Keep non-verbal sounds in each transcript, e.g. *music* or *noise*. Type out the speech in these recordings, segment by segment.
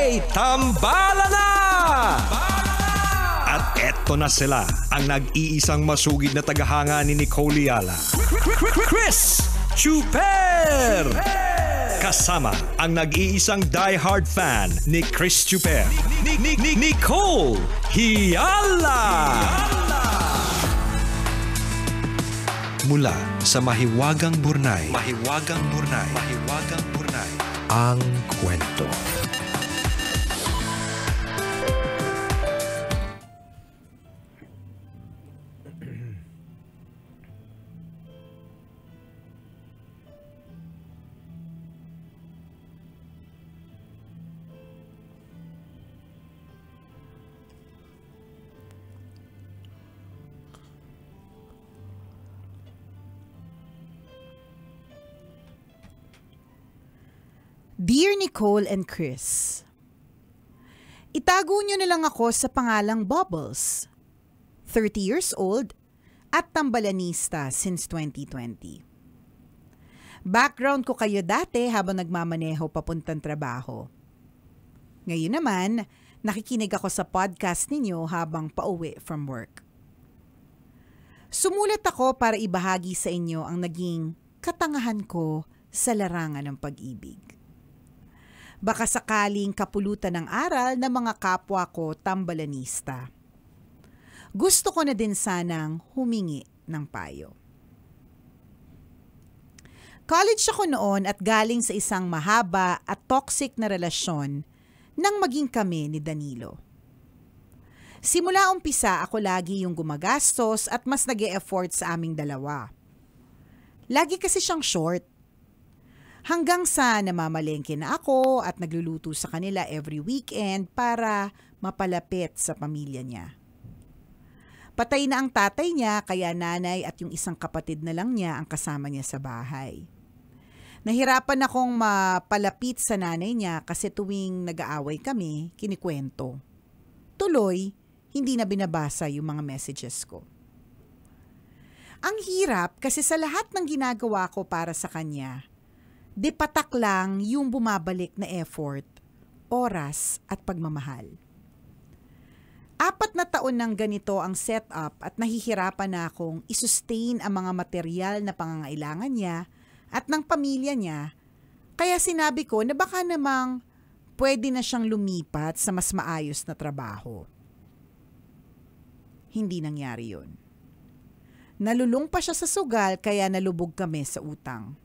ay tambala na! At eto na sila, ang nag-iisang masugid na tagahanga ni Nicole Yala. Chris Chuper! Kasama ang nag-iisang die-hard fan ni Chris Chuper. Nicole Hiala! Mula sa Mahiwagang Burnay. Mahiwagang Burnay. Mahiwagang Burnay. Ang kwento. Dear Nicole and Chris, Itago nyo na lang ako sa pangalang Bubbles. 30 years old at tambalanista since 2020. Background ko kayo dati habang nagmamaneho papuntang trabaho. Ngayon naman, nakikinig ako sa podcast ninyo habang pauwi from work. Sumulat ako para ibahagi sa inyo ang naging katangahan ko sa larangan ng pag-ibig baka sakaling kapulutan ng aral ng mga kapwa ko tambalanista. Gusto ko na din sanang humingi ng payo. College ako noon at galing sa isang mahaba at toxic na relasyon nang maging kami ni Danilo. Simula umpisa ako lagi yung gumagastos at mas nag e effort sa aming dalawa. Lagi kasi siyang short Hanggang sa namamalengke na ako at nagluluto sa kanila every weekend para mapalapit sa pamilya niya. Patay na ang tatay niya kaya nanay at yung isang kapatid na lang niya ang kasama niya sa bahay. Nahirapan akong mapalapit sa nanay niya kasi tuwing nag-aaway kami, kinikwento. Tuloy, hindi na binabasa yung mga messages ko. Ang hirap kasi sa lahat ng ginagawa ko para sa kanya, Di patak lang yung bumabalik na effort, oras at pagmamahal. Apat na taon ng ganito ang setup at nahihirapan na akong isustain ang mga material na pangangailangan niya at ng pamilya niya, kaya sinabi ko na baka namang pwede na siyang lumipat sa mas maayos na trabaho. Hindi nangyari yun. Nalulung pa siya sa sugal kaya nalubog kami sa utang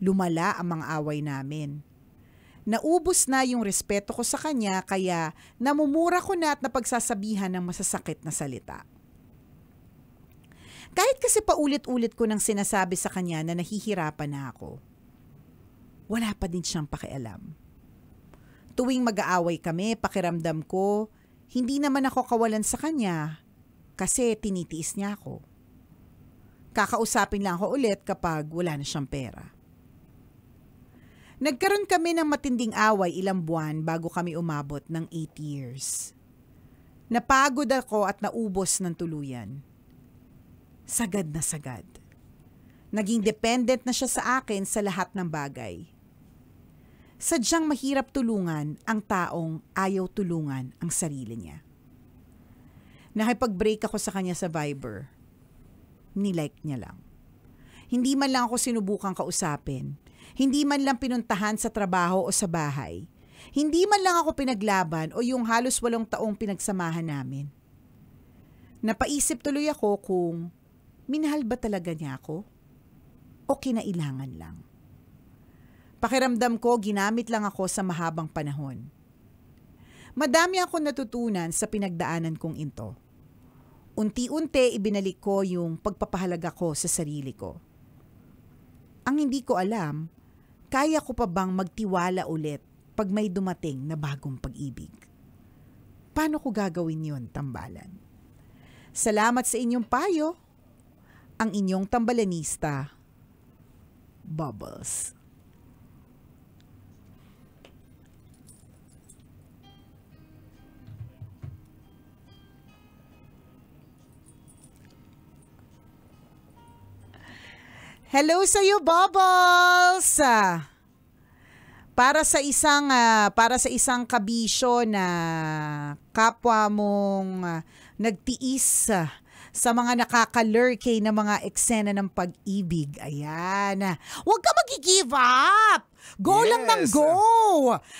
lumala ang mga away namin. Naubos na yung respeto ko sa kanya kaya namumura ko na at napagsasabihan ng masasakit na salita. Kahit kasi paulit-ulit ko nang sinasabi sa kanya na nahihirapan na ako, wala pa din siyang pakialam. Tuwing mag-aaway kami, pakiramdam ko, hindi naman ako kawalan sa kanya kasi tinitiis niya ako. Kakausapin lang ako ulit kapag wala na siyang pera. Nagkaroon kami ng matinding away ilang buwan bago kami umabot ng 8 years. Napagod ako at naubos ng tuluyan. Sagad na sagad. Naging dependent na siya sa akin sa lahat ng bagay. Sadyang mahirap tulungan ang taong ayaw tulungan ang sarili niya. Nakipag-break ako sa kanya sa Viber. Nilike niya lang. Hindi man lang ako sinubukang kausapin hindi man lang pinuntahan sa trabaho o sa bahay. Hindi man lang ako pinaglaban o yung halos walong taong pinagsamahan namin. Napaisip tuloy ako kung minahal ba talaga niya ako o kinailangan lang. Pakiramdam ko, ginamit lang ako sa mahabang panahon. Madami akong natutunan sa pinagdaanan kong ito. Unti-unti ibinalik ko yung pagpapahalaga ko sa sarili ko. Ang hindi ko alam, kaya ko pa bang magtiwala ulit pag may dumating na bagong pag-ibig? Paano ko gagawin yon tambalan? Salamat sa inyong payo. Ang inyong tambalanista, Bubbles. Hello sa you Bubbles. Para sa isang uh, para sa isang kabisyo na kapwa mong uh, nagtiis uh, sa mga nakakalurkey eh, na mga eksena ng pag-ibig. Ayan. Huwag ka mag-give up! Go yes. lang ng go!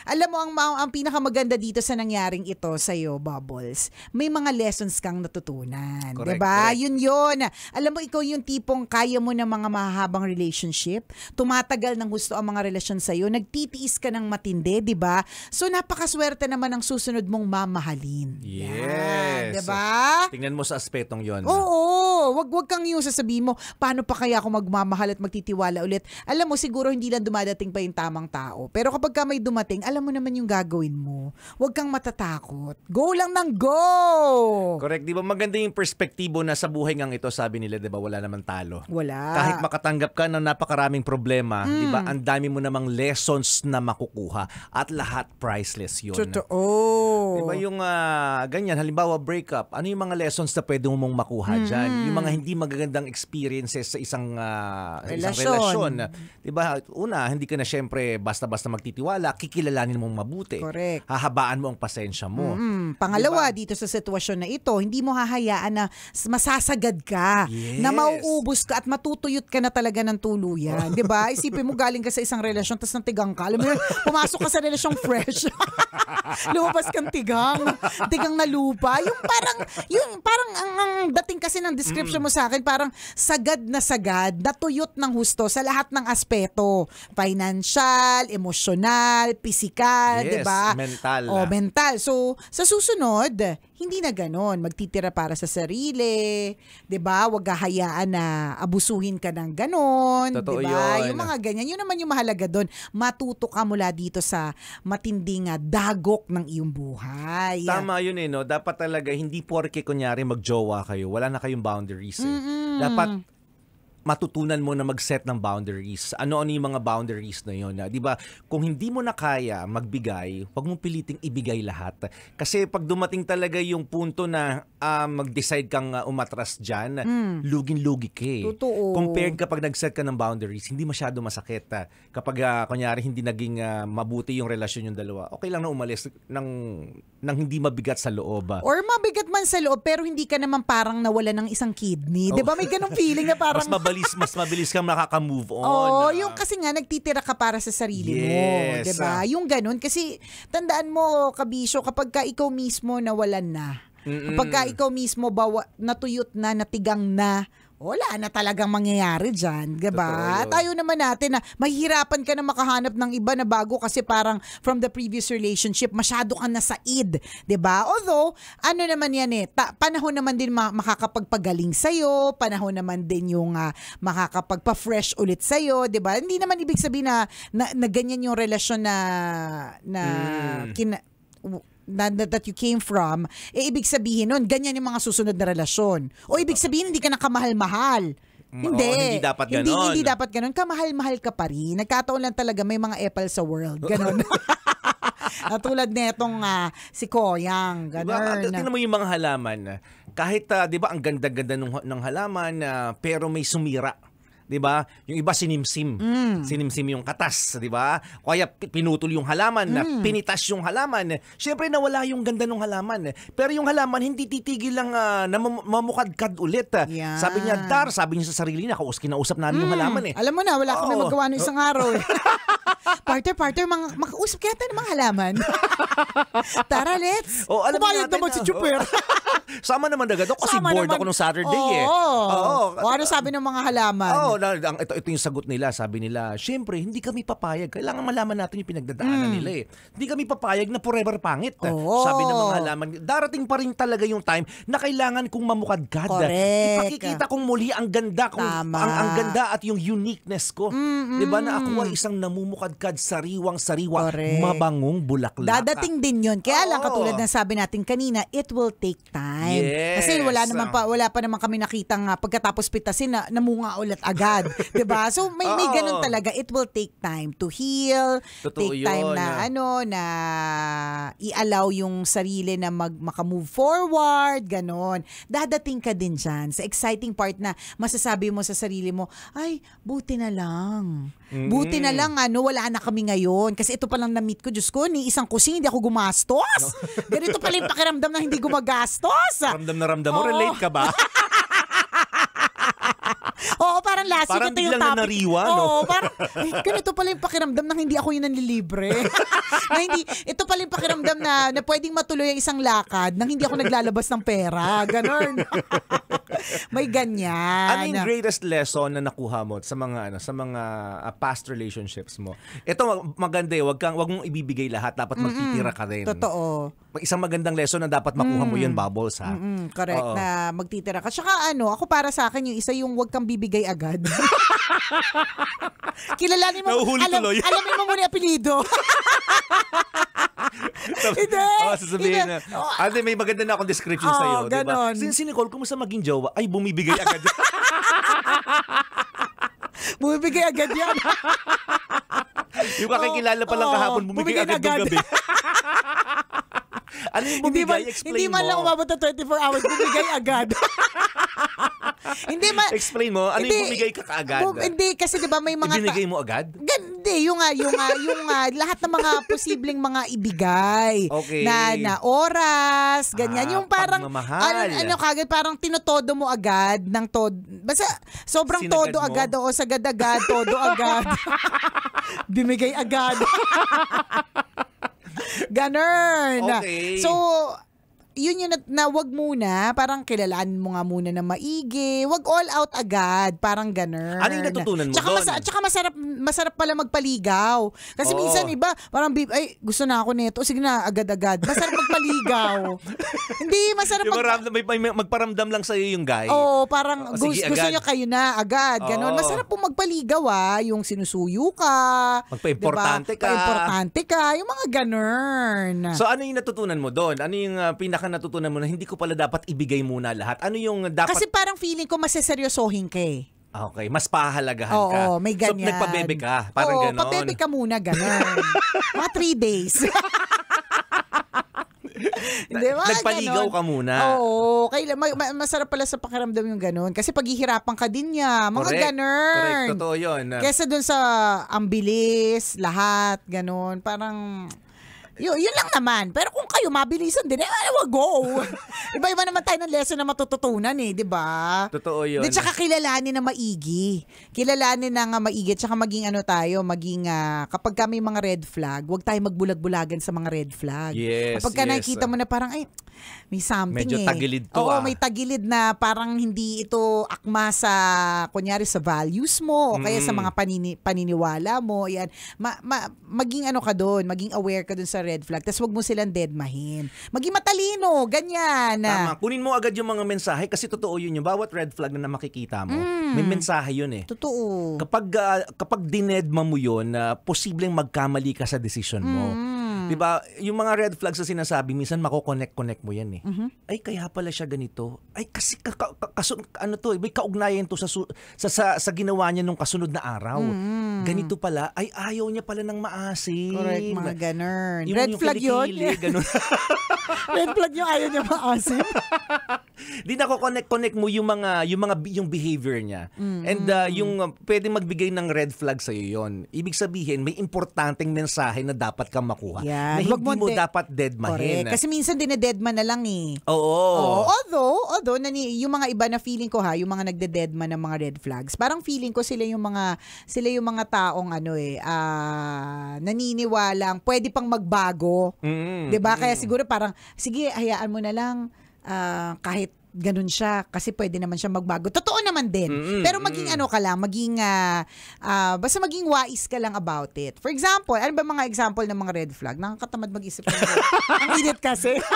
Alam mo, ang, ang pinakamaganda dito sa nangyaring ito sa'yo, Bubbles, may mga lessons kang natutunan. Correct, diba? Correct. Yun yun. Alam mo, ikaw yung tipong kaya mo ng mga mahahabang relationship, tumatagal ng gusto ang mga relasyon sa'yo, nagtitiis ka ng matindi, di ba? So, napakaswerte naman ang susunod mong mamahalin. Yes. Yan, diba? So, tingnan mo sa aspetong yon. Oo. Wag, wag kang yung sasabihin mo, paano pa kaya ako magmamahal at magtitiwala ulit? Alam mo, siguro hindi lang dumadating pa yung tamang tao. Pero kapag ka may dumating, alam mo naman yung gagawin mo. Huwag kang matatakot. Go lang ng go! Correct. Di ba maganda yung perspektibo na sa buhay ngang ito, sabi nila, di ba, wala naman talo. Wala. Kahit makatanggap ka ng napakaraming problema, mm. di ba, mm. ang dami mo namang lessons na makukuha. At lahat priceless yun. Totoo. Di ba yung uh, ganyan, halimbawa breakup, ano yung mga lessons na pwede mong makuha mm. dyan? Yung mga hindi magagandang experiences sa isang, uh, relasyon. isang relasyon. Di ba, una, hindi ka na share siyempre basta-basta magtitiwala, kikilalanin mong mabuti. Correct. Hahabaan mo ang pasensya mo. Mm-hmm. Pangalawa, diba? dito sa sitwasyon na ito, hindi mo hahayaan na masasagad ka, yes. na mauubos ka at matutuyot ka na talaga ng tuluyan. 'di ba? diba? Isipin mo, galing ka sa isang relasyon, tapos nantigang ka. Alam mo, pumasok ka sa relasyon fresh. *laughs* Lumabas kang tigang. Tigang na lupa. Yung parang, yung parang ang, ang dating kasi ng description mm. mo sa akin, parang sagad na sagad, natuyot ng husto sa lahat ng aspeto. Financial, emotional, physical, yes, 'di ba? mental. Oh, mental. So, sa susunod susunod, hindi na ganon. Magtitira para sa sarili, 'di ba? Huwag hahayaan na abusuhin ka ng ganon, 'di ba? Yung mga ganyan, yun naman yung mahalaga doon. Matuto ka mula dito sa matinding ah, dagok ng iyong buhay. Tama yun eh, no? Dapat talaga hindi porke kunyari magjowa kayo, wala na kayong boundaries. Eh. Mm-mm. Dapat matutunan mo na mag-set ng boundaries. Ano-ano yung mga boundaries na yun? Ah, di ba? Kung hindi mo na kaya magbigay, huwag mong piliting ibigay lahat. Kasi pag dumating talaga yung punto na uh, mag-decide kang ah, umatras dyan, mm. lugin-lugi ka eh. Totoo. Compared kapag nag-set ka ng boundaries, hindi masyado masakit. kapag uh, kunyari hindi naging uh, mabuti yung relasyon yung dalawa, okay lang na umalis ng, ng hindi mabigat sa loob. Uh. Or mabigat man sa loob pero hindi ka naman parang nawala ng isang kidney. Di ba? May *laughs* ganong feeling na parang... Mas mabilis, mas mabilis kang makaka-move on. Oo, oh, yung kasi nga, nagtitira ka para sa sarili yes. mo. ba Yung ganun. Kasi, tandaan mo, kabisyo, kapag ka ikaw mismo nawalan na, Mm-mm. Pagka ikaw mismo bawa, natuyot na, natigang na, wala na talagang mangyayari dyan, diba? Tayo naman natin na mahihirapan ka na makahanap ng iba na bago kasi parang from the previous relationship, masyado ka na sa id, diba? Although, ano naman yan eh, ta- panahon naman din ma- makakapagpagaling sa'yo, panahon naman din yung uh, makakapagpa-fresh ulit sa'yo, diba? Hindi naman ibig sabihin na, na, na ganyan yung relasyon na, na mm. kina- na, na, that you came from, eh, ibig sabihin nun, ganyan yung mga susunod na relasyon. O ibig sabihin, hindi ka nakamahal-mahal. Mm, hindi. Oo, hindi dapat ganun. Hindi, hindi dapat ganun. Kamahal-mahal ka pa rin. Nagkataon lang talaga may mga epal sa world. Ganun. *laughs* *laughs* Tulad netong uh, si Koyang. Ah, ganun. Diba, tingnan mo yung mga halaman. Ah. Kahit, uh, di ba, ang ganda-ganda ng, ng halaman, uh, pero may sumira. 'di ba? Yung iba sinimsim. Mm. Sinimsim yung katas, 'di ba? Kaya pinutol yung halaman, mm. pinitas yung halaman. Syempre nawala yung ganda ng halaman. Pero yung halaman hindi titigil lang uh, na mamukadkad ulit. Yeah. Sabi niya, "Dar, sabi niya sa sarili niya, kausap kinausap namin mm. yung halaman eh." Alam mo na, wala kami magawa no isang oh. araw eh. *laughs* partner, partner, mga, makausap kaya tayo ng mga halaman. *laughs* Tara, let's. Oh, alam Kumayad naman na. si Chuper. Oh. *laughs* *laughs* Sama naman agad ako kasi Sama bored naman. ako nung Saturday eh. Oo. eh. Oo. O ano sabi ng mga halaman? Oo, na- ang ito, ito yung sagot nila. Sabi nila, syempre, hindi kami papayag. Kailangan malaman natin yung pinagdadaanan hmm. nila eh. Hindi kami papayag na forever pangit. Oo. Sabi ng mga halaman, darating pa rin talaga yung time na kailangan kong mamukadkad. Ipakikita kong muli ang ganda, ko, ang, ang ganda at yung uniqueness ko. Di ba na ako ay isang namumukadkad, sariwang-sariwa, mabangong bulaklak. Dadating din yun. Kaya lang katulad ng sabi natin kanina, it will take time time. Yes. Kasi wala naman pa wala pa naman kami nakitang nga ah, pagkatapos pitasin na namunga ulit agad, *laughs* 'di ba? So may oh. may ganun talaga. It will take time to heal, Totoo take time yun, na ah. ano na i-allow yung sarili na mag maka-move forward, ganun. Dadating ka din diyan sa exciting part na masasabi mo sa sarili mo, ay, buti na lang. Mm-hmm. Buti na mm. lang ano, wala na kami ngayon kasi ito pa lang na-meet ko, Diyos ko, ni isang kusing hindi ako gumastos. No. Ganito pa rin pakiramdam na hindi gumagastos boss. Ramdam na ramdam mo. Relate ka ba? *laughs* Oo, parang last Parang week ito yung biglang topic. nanariwa, no? Oo, oh. parang, eh, ganito pala yung pakiramdam na hindi ako yung nanlilibre. *laughs* na hindi, ito pala yung pakiramdam na, na pwedeng matuloy ang isang lakad nang hindi ako naglalabas ng pera. Ganon. *laughs* May ganyan. Ano yung greatest lesson na nakuha mo sa mga ano sa mga ah, past relationships mo? Ito maganda eh, wag kang wag mong ibibigay lahat, dapat magtitira ka rin. Totoo isang magandang lesson na dapat makuha mm. mo yun, mm. Bubbles, ha? Mm-mm, correct, Oo. na magtitira ka. Tsaka ano, ako para sa akin yung isa yung huwag kang bibigay agad. *laughs* Kilalanin mo, Nahuhuli alam, alamin mo muna yung apelido. *laughs* Hindi. oh, sasabihin na. Oh, Ate, may maganda na akong description oh, sa'yo. Ganon. Diba? Si, si Nicole, kumusta maging jowa? Ay, bumibigay agad. *laughs* bumibigay agad yan. yung kakikilala pa lang oh, kahapon, bumibigay, bumibigay agad, agad. gabi. Ano yung bumigay? *laughs* Hindi man, Explain hindi man mo. lang umabot ng 24 hours, bumigay agad. hindi ma Explain mo, ano hindi, yung bumigay ka kaagad? Bu- hindi, kasi di ba may mga... Ibinigay mo agad? Hindi, yung, uh, yung, uh, yung uh, lahat ng mga posibleng mga ibigay. Okay. Na, na oras, ganyan. Ah, yung parang... Pagmamahal. Ano, ano kagad, parang tinotodo mo agad ng todo. Basta sobrang Sinagad todo mo? agad, oo, sagad agad, todo agad. *laughs* Bimigay agad. *laughs* Ganern. Okay. So, yun yun na, na wag muna, parang kilalaan mo nga muna na maigi, wag all out agad, parang ganun. Ano yung natutunan mo tsaka doon? tsaka masarap, masarap pala magpaligaw. Kasi Oo. minsan iba, parang, ay, gusto na ako nito, sige na, agad-agad. Masarap magpaligaw. *laughs* Hindi, masarap yung mag... Maramdam, may, may, magparamdam lang sa'yo yung guy. Oo, parang oh, gusto, sige, gusto nyo kayo na, agad, ganun. Oo. Masarap po magpaligaw ah, yung sinusuyo ka. Magpa-importante diba? ka. Magpa-importante ka, yung mga ganun. So ano yung natutunan mo doon? Ano yung uh, pinaka kang natutunan mo na hindi ko pala dapat ibigay muna lahat? Ano yung dapat... Kasi parang feeling ko maseseryosohin ka eh. Ah, okay, mas pahalagahan Oo, ka. Oo, may ganyan. So, nagpabebe ka, parang Oo, ganon. pabebe ka muna, ganon. Mga three days. Hindi *laughs* ba? Nagpaligaw ganun. ka muna. Oo. Kailan, ma- ma- masarap pala sa pakiramdam yung ganun. Kasi paghihirapan ka din niya. Mga correct, ganun. Correct. Totoo yun. Kesa dun sa ang bilis, lahat, ganun. Parang Yo, yun lang naman. Pero kung kayo mabilisan din, eh, ano, go. *laughs* Iba-iba naman tayo ng lesson na matututunan eh, di ba? Totoo yun. At saka kilalanin na maigi. Kilalanin na nga maigi. At maging ano tayo, maging uh, kapag kami mga red flag, huwag tayo magbulag-bulagan sa mga red flag. Yes, Kapag ka yes. nakikita mo na parang, ay, may something Medyo eh. tagilid to Oo, ah. may tagilid na parang hindi ito akma sa, kunyari sa values mo o mm. kaya sa mm. mga panini, paniniwala mo. Yan. Ma, ma, maging ano ka doon, maging aware ka doon sa red red flag. Tapos wag mo silang deadmahin. Maging matalino, ganyan. Tama. Kunin mo agad yung mga mensahe kasi totoo yun yung bawat red flag na, na makikita mo. Mm. May mensahe yun eh. Totoo. Kapag, uh, kapag dinedma mo yun, uh, posibleng magkamali ka sa decision mo. Mm. 'Di ba? Yung mga red flags sa sinasabi, minsan mako-connect-connect mo 'yan eh. Mm-hmm. Ay kaya pala siya ganito. Ay kasi ka, ka, kaso, ano to, eh, may kaugnayan to sa, sa sa sa ginawa niya nung kasunod na araw. Mm-hmm. Ganito pala, ay ayaw niya pala ng maasin. Correct, mga diba? ganun. Yung, red yung flag 'yon. ganun. *laughs* red flag yung ayaw niya maasin. *laughs* Di na connect-connect mo yung mga yung mga yung behavior niya. Mm-hmm. And uh, yung uh, pwede magbigay ng red flag sa iyo 'yon. Ibig sabihin, may importanteng mensahe na dapat kang makuha. Yeah yan. Na hindi mo, mo de- dapat deadmahin. Ah. Kasi minsan dinedeadman na lang eh. Oo. Oo. Although, although nani, yung mga iba na feeling ko ha, yung mga nagdedeadman ng mga red flags, parang feeling ko sila yung mga sila yung mga taong ano eh, uh, ah, lang pwede pang magbago. Mm. 'Di ba? Mm. Kaya siguro parang sige, hayaan mo na lang uh, kahit ganun siya kasi pwede naman siya magbago. Totoo naman din. Mm-hmm. Pero maging ano ka lang, maging uh, uh, basta maging wise ka lang about it. For example, ano ba mga example ng mga red flag? Nakakatamad mag-isip. Ang init kasi. *laughs*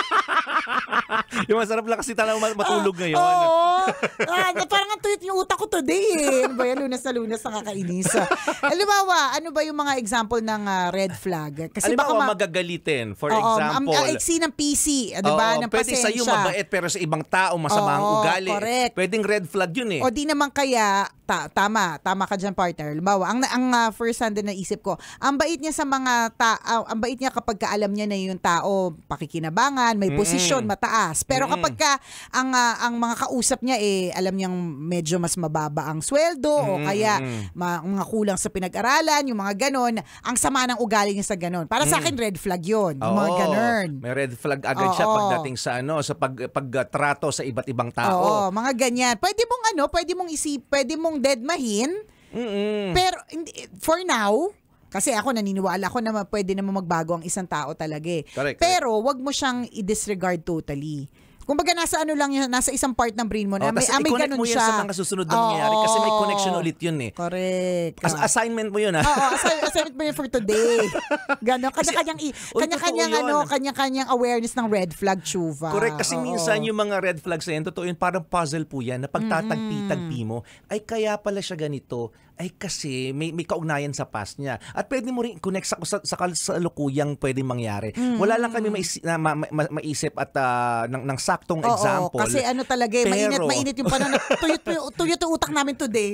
*laughs* yung masarap lang kasi talaga matulog ngayon. Ah, oo. ah, parang ang tuyot yung utak ko today eh. Ano ba yan? Lunas na lunas, nakakainis. Ah. Alibawa, ano ba yung mga example ng uh, red flag? Kasi Alibawa, baka ma- magagalitin. For oo, example. Ang, ang eh, ng PC, di ba? Ng pwede pasensya. Pwede sa'yo mabait pero sa ibang tao masama oo, ang ugali. Correct. Pwedeng red flag yun eh. O di naman kaya ta- tama, tama ka diyan partner. Lumbawa, ang ang uh, first hand na isip ko, ang bait niya sa mga ta uh, ang bait niya kapag kaalam niya na yung tao pakikinabangan, may posisyon mm-hmm. mataas. Pero mm-hmm. kapag ka ang uh, ang mga kausap niya eh alam niyang medyo mas mababa ang sweldo mm-hmm. o kaya ma- mga kulang sa pinag-aralan, yung mga ganon, ang sama ng ugali niya sa ganon. Para mm-hmm. sa mm. akin red flag 'yon, Oo, mga ganon. May red flag agad Oo. siya pagdating sa ano sa pag pagtrato sa iba't ibang tao. Oo, mga ganyan. Pwede mong ano, pwede mong isip, pwede mong mong dedmahin. Pero for now, kasi ako naniniwala ako na pwede naman magbago ang isang tao talaga eh. Correct, Pero wag mo siyang i-disregard totally. Kumbaga nasa ano lang yun, nasa isang part ng brain mo na oh, may, ah, may ganun mo yun siya. sa mga susunod na oh, nangyayari kasi may connection ulit yun eh. Correct. As assignment mo yun ah. Oo, oh, oh, assi- assignment mo yun for today. *laughs* Ganon. Kanya-kanyang, kanya-kanyang ano, kanya-kanyang awareness ng red flag chuva. Correct. Kasi oh, minsan yung mga red flags na yan, totoo yun, parang puzzle po yan na pagtatagpi-tagpi mm. mo, ay kaya pala siya ganito ay kasi may, may kaugnayan sa past niya. At pwede mo rin connect sa, sa, sa kasalukuyang pwede mangyari. Mm-hmm. Wala lang kami mm. maisi, na, ma, ma, ma, maisip at uh, ng, ng saktong Oo, example. kasi ano talaga, eh, pero, mainit, mainit yung panahon. tuyot, *laughs* tuyot, tuyot yung utak namin today.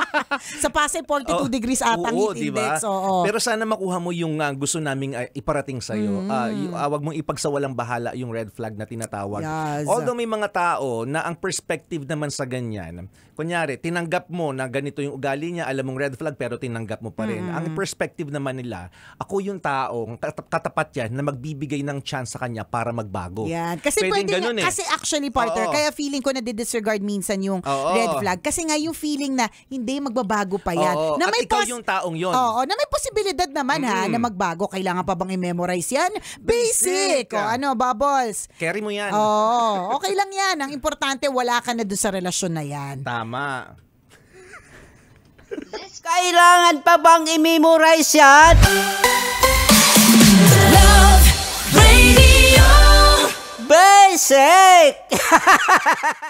*laughs* sa Pasay, 42 oh, degrees atang oo, heat diba? index. Oo. Pero sana makuha mo yung uh, gusto naming uh, iparating sa'yo. Mm-hmm. Uh, yung, mong ipagsawalang bahala yung red flag na tinatawag. Yes. Although may mga tao na ang perspective naman sa ganyan, kunyari, tinanggap mo na ganito yung ugali niya, niya, alam mong red flag pero tinanggap mo pa rin. Mm-hmm. Ang perspective naman nila, ako yung taong katapat yan na magbibigay ng chance sa kanya para magbago. Yan. Kasi pwede, pwede ganun, na, eh. Kasi actually, partner, Oo. kaya feeling ko na disregard minsan yung Oo. red flag. Kasi nga yung feeling na hindi, magbabago pa yan. Oo. Na At may ikaw pos- yung taong yon. Oo, na may posibilidad naman mm-hmm. ha, na magbago. Kailangan pa bang i-memorize yan? Basic! Basic. O ah. ano, bubbles? Carry mo yan. Oo. Okay lang yan. Ang importante, wala ka na doon sa relasyon na yan. Tama. Kailangan pa bang i-memorize yan? Love Radio Basic! *laughs*